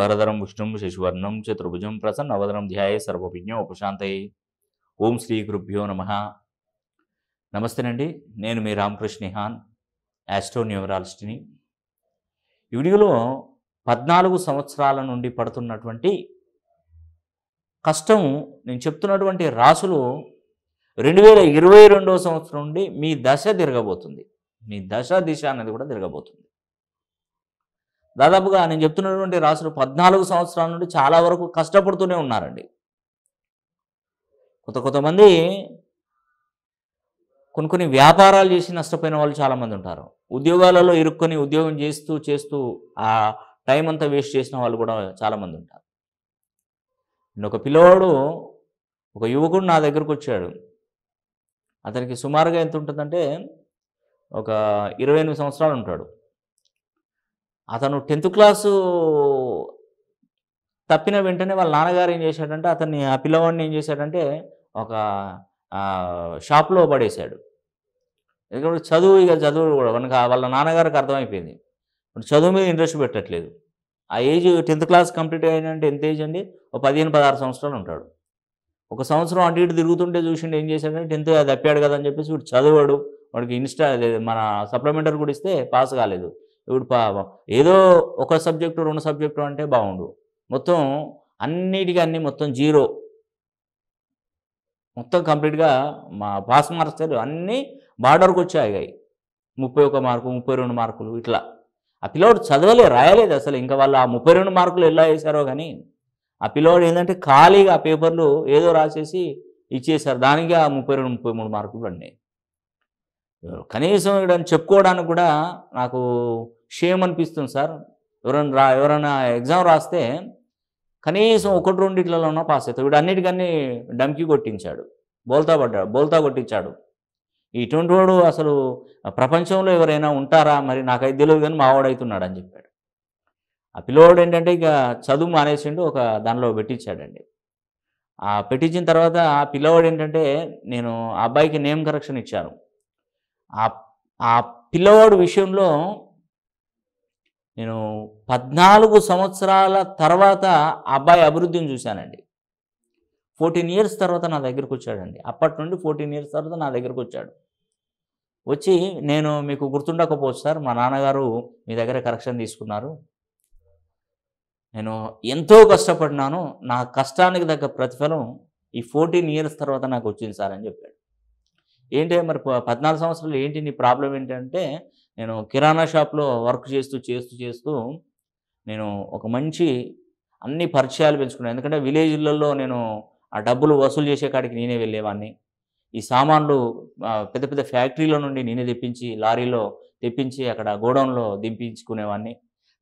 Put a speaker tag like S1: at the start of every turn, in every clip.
S1: భరధరం విష్ణుం శశివర్ణం చతుర్భుజం ప్రసన్న అవధనం ధ్యాయ సర్వభిజ్ఞ ఉపశాంతయే ఓం శ్రీ గురుభ్యో నమ నమస్తేనండి నేను మీ రామకృష్ణ నిహాన్ యాస్ట్రోన్యూమరాలజిస్ట్ని ఈ వీడియోలో పద్నాలుగు సంవత్సరాల నుండి పడుతున్నటువంటి కష్టం నేను చెప్తున్నటువంటి రాసులు రెండు వేల ఇరవై రెండవ సంవత్సరం నుండి మీ దశ తిరగబోతుంది మీ దశ దిశ అనేది కూడా తిరగబోతుంది దాదాపుగా నేను చెప్తున్నటువంటి రాసులు పద్నాలుగు సంవత్సరాల నుండి చాలా వరకు కష్టపడుతూనే ఉన్నారండి కొత్త కొంతమంది కొన్ని కొన్ని వ్యాపారాలు చేసి నష్టపోయిన వాళ్ళు చాలామంది ఉంటారు ఉద్యోగాలలో ఇరుక్కొని ఉద్యోగం చేస్తూ చేస్తూ ఆ టైం అంతా వేస్ట్ చేసిన వాళ్ళు కూడా చాలామంది ఉంటారు నేను ఒక పిల్లవాడు ఒక యువకుడు నా దగ్గరకు వచ్చాడు అతనికి సుమారుగా ఎంత ఉంటుందంటే ఒక ఇరవై ఎనిమిది సంవత్సరాలు ఉంటాడు అతను టెన్త్ క్లాసు తప్పిన వెంటనే వాళ్ళ నాన్నగారు ఏం చేశాడంటే అతన్ని ఆ పిల్లవాడిని ఏం చేశాడంటే ఒక షాప్లో పడేశాడు ఎందుకంటే చదువు ఇక చదువు కూడా మనకు వాళ్ళ నాన్నగారికి అర్థమైపోయింది ఇప్పుడు చదువు మీద ఇంట్రెస్ట్ పెట్టట్లేదు ఆ ఏజ్ టెన్త్ క్లాస్ కంప్లీట్ అయినంటే ఎంత ఏజ్ అండి ఒక పదిహేను పదహారు సంవత్సరాలు ఉంటాడు ఒక సంవత్సరం అటు ఇటు తిరుగుతుంటే చూసిండు ఏం చేశాడంటే టెన్త్ తప్పాడు కదా అని చెప్పేసి వీడు చదివాడు వాడికి ఇన్స్టా మన సప్లిమెంటరీ కూడా ఇస్తే పాస్ కాలేదు ఇప్పుడు ఏదో ఒక సబ్జెక్టు రెండు సబ్జెక్టు అంటే బాగుండు మొత్తం అన్నిటికీ మొత్తం జీరో మొత్తం కంప్లీట్గా మా పాస్ మార్క్స్ అన్నీ బార్డర్కి వచ్చాయి ముప్పై ఒక మార్కు ముప్పై రెండు మార్కులు ఇట్లా ఆ పిల్లోడు చదవలే రాయలేదు అసలు ఇంకా వాళ్ళు ఆ ముప్పై రెండు మార్కులు ఎలా వేశారో కానీ ఆ పిల్లవాడు ఏంటంటే ఖాళీగా ఆ పేపర్లు ఏదో రాసేసి ఇచ్చేసారు దానికి ఆ ముప్పై రెండు ముప్పై మూడు మార్కులు పడినాయి కనీసం ఇక్కడ చెప్పుకోవడానికి కూడా నాకు షేమ్ అనిపిస్తుంది సార్ ఎవరైనా రా ఎవరైనా ఎగ్జామ్ రాస్తే కనీసం ఒకటి రెండిట్లలోనో పాస్ అవుతాడు వీడు అన్నిటికన్నీ డంకి కొట్టించాడు బోల్తా పడ్డాడు బోల్తా కొట్టించాడు ఇటువంటి వాడు అసలు ప్రపంచంలో ఎవరైనా ఉంటారా మరి నాకైతే తెలియదు కానీ అవుతున్నాడు అని చెప్పాడు ఆ పిల్లవాడు ఏంటంటే ఇక చదువు మానేసిండు ఒక దానిలో పెట్టించాడండి ఆ పెట్టించిన తర్వాత ఆ పిల్లవాడు ఏంటంటే నేను ఆ అబ్బాయికి నేమ్ కరెక్షన్ ఇచ్చాను ఆ పిల్లవాడు విషయంలో నేను పద్నాలుగు సంవత్సరాల తర్వాత అబ్బాయి అభివృద్ధిని చూశానండి ఫోర్టీన్ ఇయర్స్ తర్వాత నా దగ్గరకు వచ్చాడండి అప్పటి నుండి ఫోర్టీన్ ఇయర్స్ తర్వాత నా దగ్గరకు వచ్చాడు వచ్చి నేను మీకు గుర్తుండకపోవచ్చు సార్ మా నాన్నగారు మీ దగ్గర కరెక్షన్ తీసుకున్నారు నేను ఎంతో కష్టపడినాను నా కష్టానికి తగ్గ ప్రతిఫలం ఈ ఫోర్టీన్ ఇయర్స్ తర్వాత నాకు వచ్చింది సార్ అని చెప్పాడు ఏంటి మరి పద్నాలుగు సంవత్సరాలు ఏంటి నీ ప్రాబ్లం ఏంటంటే నేను కిరాణా షాప్లో వర్క్ చేస్తూ చేస్తూ చేస్తూ నేను ఒక మంచి అన్ని పరిచయాలు పెంచుకున్నాను ఎందుకంటే విలేజ్లలో నేను ఆ డబ్బులు వసూలు చేసే కాడికి నేనే వెళ్ళేవాడిని ఈ సామాన్లు పెద్ద పెద్ద ఫ్యాక్టరీల నుండి నేనే తెప్పించి లారీలో తెప్పించి అక్కడ గోడౌన్లో దింపించుకునేవాడిని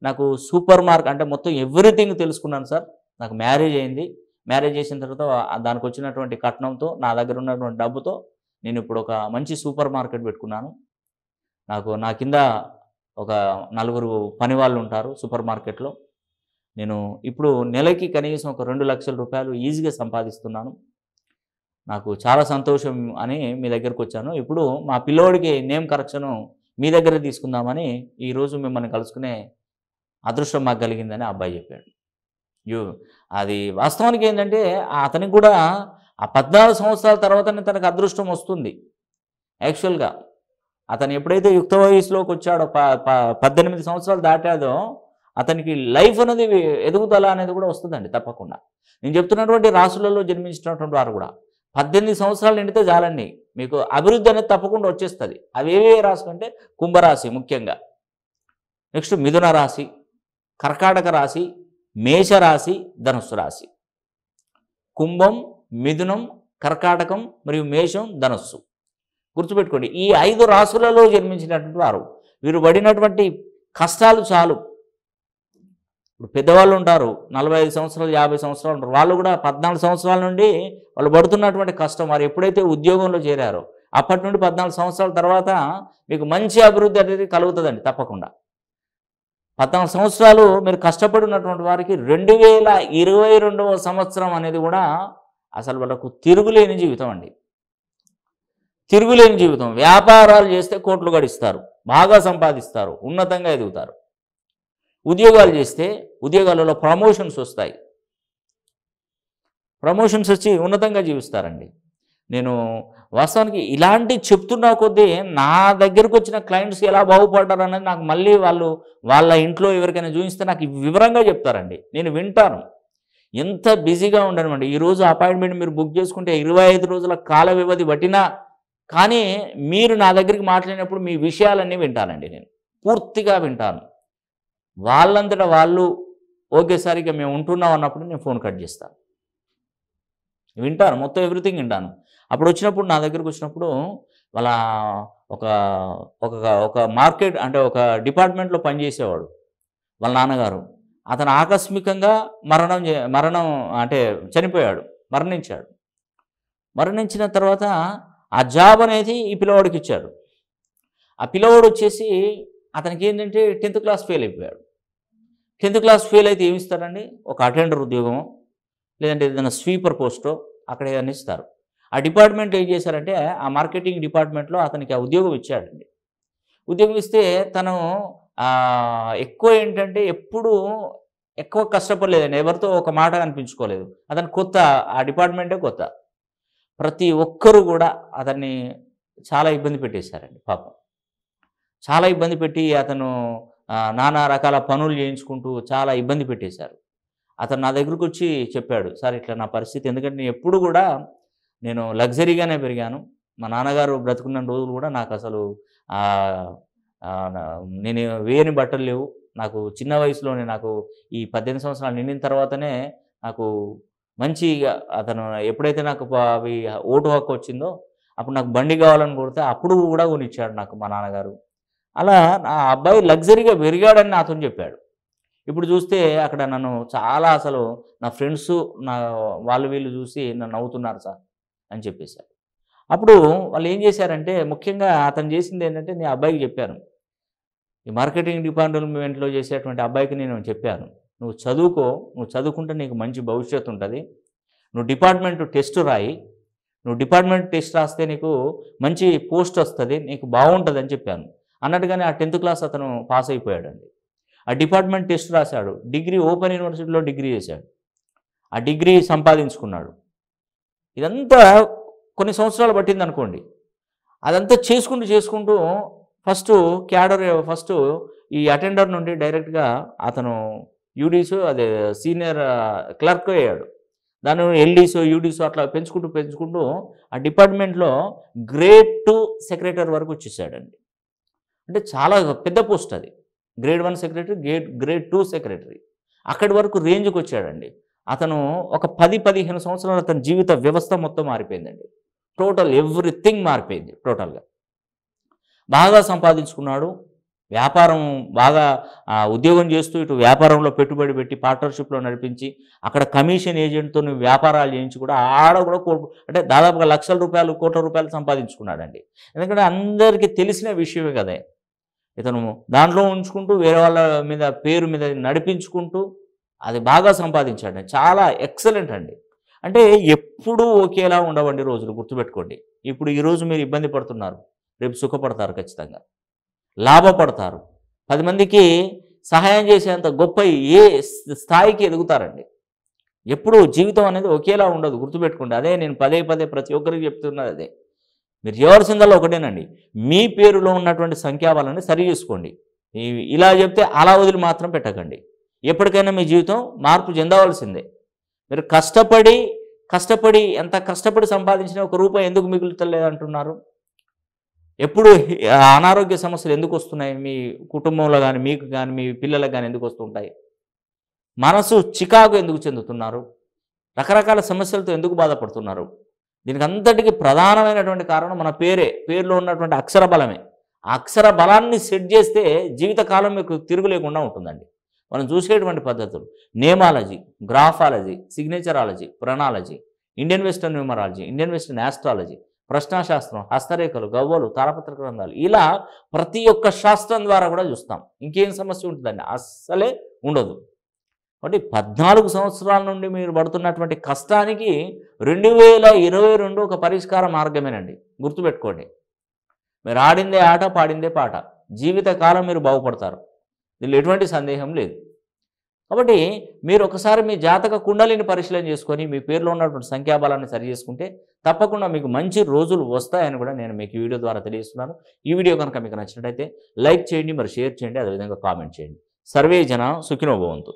S1: నాకు సూపర్ మార్కెట్ అంటే మొత్తం ఎవ్రీథింగ్ తెలుసుకున్నాను సార్ నాకు మ్యారేజ్ అయింది మ్యారేజ్ చేసిన తర్వాత దానికి వచ్చినటువంటి కట్నంతో నా దగ్గర ఉన్నటువంటి డబ్బుతో నేను ఇప్పుడు ఒక మంచి సూపర్ మార్కెట్ పెట్టుకున్నాను నాకు నా కింద ఒక నలుగురు పని వాళ్ళు ఉంటారు సూపర్ మార్కెట్లో నేను ఇప్పుడు నెలకి కనీసం ఒక రెండు లక్షల రూపాయలు ఈజీగా సంపాదిస్తున్నాను నాకు చాలా సంతోషం అని మీ దగ్గరకు వచ్చాను ఇప్పుడు మా పిల్లోడికి నేమ్ కరెక్షను మీ దగ్గరే తీసుకుందామని ఈరోజు మిమ్మల్ని కలుసుకునే అదృష్టం మాకు కలిగిందని అబ్బాయి చెప్పాడు యూ అది వాస్తవానికి ఏంటంటే అతనికి కూడా ఆ పద్నాలుగు సంవత్సరాల తర్వాతనే తనకు అదృష్టం వస్తుంది యాక్చువల్గా అతను ఎప్పుడైతే యుక్త వయసులోకి వచ్చాడో పద్దెనిమిది సంవత్సరాలు దాటాడో అతనికి లైఫ్ అనేది ఎదుగుదల అనేది కూడా వస్తుందండి తప్పకుండా నేను చెప్తున్నటువంటి రాసులలో జన్మించినటువంటి వారు కూడా పద్దెనిమిది సంవత్సరాలు నిండితే చాలండి మీకు అభివృద్ధి అనేది తప్పకుండా వచ్చేస్తుంది అవి ఏవే రాసులు అంటే కుంభరాశి ముఖ్యంగా నెక్స్ట్ మిథున రాశి కర్కాటక రాశి మేషరాశి ధనుస్సు రాశి కుంభం మిథునం కర్కాటకం మరియు మేషం ధనస్సు గుర్తుపెట్టుకోండి ఈ ఐదు రాసులలో జన్మించినటువంటి వారు వీరు పడినటువంటి కష్టాలు చాలు ఇప్పుడు పెద్దవాళ్ళు ఉంటారు నలభై ఐదు సంవత్సరాలు యాభై సంవత్సరాలు ఉంటారు వాళ్ళు కూడా పద్నాలుగు సంవత్సరాల నుండి వాళ్ళు పడుతున్నటువంటి కష్టం వారు ఎప్పుడైతే ఉద్యోగంలో చేరారో అప్పటి నుండి పద్నాలుగు సంవత్సరాల తర్వాత మీకు మంచి అభివృద్ధి అనేది కలుగుతుందండి తప్పకుండా పద్నాలుగు సంవత్సరాలు మీరు కష్టపడినటువంటి వారికి రెండు వేల ఇరవై రెండవ సంవత్సరం అనేది కూడా అసలు వాళ్ళకు తిరుగులేని జీవితం అండి తిరుగులేని జీవితం వ్యాపారాలు చేస్తే కోట్లు గడిస్తారు బాగా సంపాదిస్తారు ఉన్నతంగా ఎదుగుతారు ఉద్యోగాలు చేస్తే ఉద్యోగాలలో ప్రమోషన్స్ వస్తాయి ప్రమోషన్స్ వచ్చి ఉన్నతంగా జీవిస్తారండి నేను వాస్తవానికి ఇలాంటి చెప్తున్నా కొద్దీ నా దగ్గరకు వచ్చిన క్లయింట్స్ ఎలా బాగుపడ్డారు అనేది నాకు మళ్ళీ వాళ్ళు వాళ్ళ ఇంట్లో ఎవరికైనా చూపిస్తే నాకు వివరంగా చెప్తారండి నేను వింటాను ఎంత బిజీగా ఉండనమండి ఈరోజు అపాయింట్మెంట్ మీరు బుక్ చేసుకుంటే ఇరవై ఐదు రోజుల కాల వ్యవధి పట్టినా కానీ మీరు నా దగ్గరికి మాట్లాడినప్పుడు మీ విషయాలన్నీ వింటానండి నేను పూర్తిగా వింటాను వాళ్ళంతటా వాళ్ళు ఒకేసారిగా మేము ఉంటున్నాం అన్నప్పుడు నేను ఫోన్ కట్ చేస్తాను వింటాను మొత్తం ఎవ్రీథింగ్ వింటాను అప్పుడు వచ్చినప్పుడు నా దగ్గరికి వచ్చినప్పుడు వాళ్ళ ఒక ఒక ఒక మార్కెట్ అంటే ఒక డిపార్ట్మెంట్లో పనిచేసేవాడు వాళ్ళ నాన్నగారు అతను ఆకస్మికంగా మరణం మరణం అంటే చనిపోయాడు మరణించాడు మరణించిన తర్వాత ఆ జాబ్ అనేది ఈ పిల్లవాడికి ఇచ్చారు ఆ పిల్లవాడు వచ్చేసి అతనికి ఏంటంటే టెన్త్ క్లాస్ ఫెయిల్ అయిపోయాడు టెన్త్ క్లాస్ ఫెయిల్ అయితే ఏమి ఇస్తారండి ఒక అటెండర్ ఉద్యోగం లేదంటే ఏదైనా స్వీపర్ పోస్టో అక్కడ ఏదైనా ఇస్తారు ఆ డిపార్ట్మెంట్ ఏం చేశారంటే ఆ మార్కెటింగ్ డిపార్ట్మెంట్లో అతనికి ఆ ఉద్యోగం ఇచ్చాడండి ఉద్యోగం ఇస్తే తను ఎక్కువ ఏంటంటే ఎప్పుడు ఎక్కువ కష్టపడలేదండి ఎవరితో ఒక మాట అనిపించుకోలేదు అతను కొత్త ఆ డిపార్ట్మెంటే కొత్త ప్రతి ఒక్కరు కూడా అతన్ని చాలా ఇబ్బంది పెట్టేశారండి పాపం చాలా ఇబ్బంది పెట్టి అతను నానా రకాల పనులు చేయించుకుంటూ చాలా ఇబ్బంది పెట్టేశారు అతను నా దగ్గరకు వచ్చి చెప్పాడు సార్ ఇట్లా నా పరిస్థితి ఎందుకంటే నేను ఎప్పుడు కూడా నేను లగ్జరీగానే పెరిగాను మా నాన్నగారు బ్రతుకున్న రోజులు కూడా నాకు అసలు నేను వేయని బట్టలు లేవు నాకు చిన్న వయసులోనే నాకు ఈ పద్దెనిమిది సంవత్సరాలు నిండిన తర్వాతనే నాకు మంచి అతను ఎప్పుడైతే నాకు అవి ఓటు హక్కు వచ్చిందో అప్పుడు నాకు బండి కావాలని కొడితే అప్పుడు కూడా కొనిచ్చాడు నాకు మా నాన్నగారు అలా నా అబ్బాయి లగ్జరీగా పెరిగాడని నాతో చెప్పాడు ఇప్పుడు చూస్తే అక్కడ నన్ను చాలా అసలు నా ఫ్రెండ్స్ నా వాళ్ళు వీళ్ళు చూసి నన్ను నవ్వుతున్నారు సార్ అని చెప్పేశారు అప్పుడు వాళ్ళు ఏం చేశారంటే ముఖ్యంగా అతను చేసింది ఏంటంటే నీ అబ్బాయికి చెప్పాను ఈ మార్కెటింగ్ డిపార్ట్మెంట్లో చేసేటువంటి అబ్బాయికి నేను చెప్పాను నువ్వు చదువుకో నువ్వు చదువుకుంటే నీకు మంచి భవిష్యత్తు ఉంటుంది నువ్వు డిపార్ట్మెంట్ టెస్ట్ రాయి నువ్వు డిపార్ట్మెంట్ టెస్ట్ రాస్తే నీకు మంచి పోస్ట్ వస్తుంది నీకు బాగుంటుంది అని చెప్పాను అన్నట్టుగానే ఆ టెన్త్ క్లాస్ అతను పాస్ అయిపోయాడండి ఆ డిపార్ట్మెంట్ టెస్ట్ రాశాడు డిగ్రీ ఓపెన్ యూనివర్సిటీలో డిగ్రీ చేశాడు ఆ డిగ్రీ సంపాదించుకున్నాడు ఇదంతా కొన్ని సంవత్సరాలు పట్టింది అనుకోండి అదంతా చేసుకుంటూ చేసుకుంటూ ఫస్ట్ క్యాడర్ ఫస్ట్ ఈ అటెండర్ నుండి డైరెక్ట్గా అతను యూడీసో అదే సీనియర్ క్లర్క్ అయ్యాడు దాని ఎల్డీసో యూడీసో అట్లా పెంచుకుంటూ పెంచుకుంటూ ఆ డిపార్ట్మెంట్లో గ్రేడ్ టూ సెక్రటరీ వరకు వచ్చేసాడండి అంటే చాలా పెద్ద పోస్ట్ అది grade one secretary grade grade two secretary అక్కడి వరకు రేంజ్కి వచ్చాడండి అతను ఒక పది పదిహేను సంవత్సరాలు అతని జీవిత వ్యవస్థ మొత్తం మారిపోయిందండి టోటల్ ఎవ్రీథింగ్ మారిపోయింది టోటల్గా బాగా సంపాదించుకున్నాడు వ్యాపారం బాగా ఉద్యోగం చేస్తూ ఇటు వ్యాపారంలో పెట్టుబడి పెట్టి పార్ట్నర్షిప్లో నడిపించి అక్కడ కమిషన్ ఏజెంట్తో వ్యాపారాలు చేయించి కూడా ఆడ కూడా అంటే దాదాపుగా లక్షల రూపాయలు కోట్ల రూపాయలు సంపాదించుకున్నాడండి ఎందుకంటే అందరికీ తెలిసిన విషయమే కదా ఇతను దాంట్లో ఉంచుకుంటూ వేరే వాళ్ళ మీద పేరు మీద నడిపించుకుంటూ అది బాగా సంపాదించాడు చాలా ఎక్సలెంట్ అండి అంటే ఎప్పుడూ ఒకేలా ఉండవండి రోజులు గుర్తుపెట్టుకోండి ఇప్పుడు ఈరోజు మీరు ఇబ్బంది పడుతున్నారు రేపు సుఖపడతారు ఖచ్చితంగా లాభపడతారు పది మందికి సహాయం చేసేంత గొప్ప ఏ స్థాయికి ఎదుగుతారండి ఎప్పుడు జీవితం అనేది ఒకేలా ఉండదు గుర్తుపెట్టుకోండి అదే నేను పదే పదే ప్రతి ఒక్కరికి చెప్తున్నది అదే మీరు చేయవలసిందల్లా ఒకటేనండి మీ పేరులో ఉన్నటువంటి సంఖ్యాబలాన్ని సరి చేసుకోండి ఇలా చెప్తే అలా వదిలి మాత్రం పెట్టకండి ఎప్పటికైనా మీ జీవితం మార్పు చెందవలసిందే మీరు కష్టపడి కష్టపడి ఎంత కష్టపడి సంపాదించిన ఒక రూపాయి ఎందుకు మిగులుతలేదు అంటున్నారు ఎప్పుడు అనారోగ్య సమస్యలు ఎందుకు వస్తున్నాయి మీ కుటుంబంలో కానీ మీకు కానీ మీ పిల్లలకు కానీ ఎందుకు వస్తుంటాయి మనసు చికాకు ఎందుకు చెందుతున్నారు రకరకాల సమస్యలతో ఎందుకు బాధపడుతున్నారు దీనికి అంతటికి ప్రధానమైనటువంటి కారణం మన పేరే పేరులో ఉన్నటువంటి అక్షర బలమే ఆ అక్షర బలాన్ని సెట్ చేస్తే జీవితకాలం మీకు తిరుగు లేకుండా ఉంటుందండి మనం చూసేటువంటి పద్ధతులు నేమాలజీ గ్రాఫాలజీ సిగ్నేచరాలజీ ప్రణాలజీ Indian western numerology Indian western astrology ప్రశ్నాశాస్త్రం హస్తరేఖలు గవ్వలు తారపత్ర గ్రంథాలు ఇలా ప్రతి ఒక్క శాస్త్రం ద్వారా కూడా చూస్తాం ఇంకేం సమస్య ఉంటుందండి అస్సలే ఉండదు కాబట్టి పద్నాలుగు సంవత్సరాల నుండి మీరు పడుతున్నటువంటి కష్టానికి రెండు వేల ఇరవై రెండు ఒక పరిష్కార మార్గమేనండి గుర్తుపెట్టుకోండి మీరు ఆడిందే ఆట పాడిందే పాట జీవితకాలం మీరు బాగుపడతారు దీనిలో ఎటువంటి సందేహం లేదు కాబట్టి మీరు ఒకసారి మీ జాతక కుండలిని పరిశీలన చేసుకొని మీ పేరులో ఉన్నటువంటి సంఖ్యాబలాన్ని సరి చేసుకుంటే తప్పకుండా మీకు మంచి రోజులు వస్తాయని కూడా నేను మీకు వీడియో ద్వారా తెలియజేస్తున్నాను ఈ వీడియో కనుక మీకు నచ్చినట్టయితే లైక్ చేయండి మరి షేర్ చేయండి అదేవిధంగా కామెంట్ చేయండి సర్వే జన సుఖినోభవంతు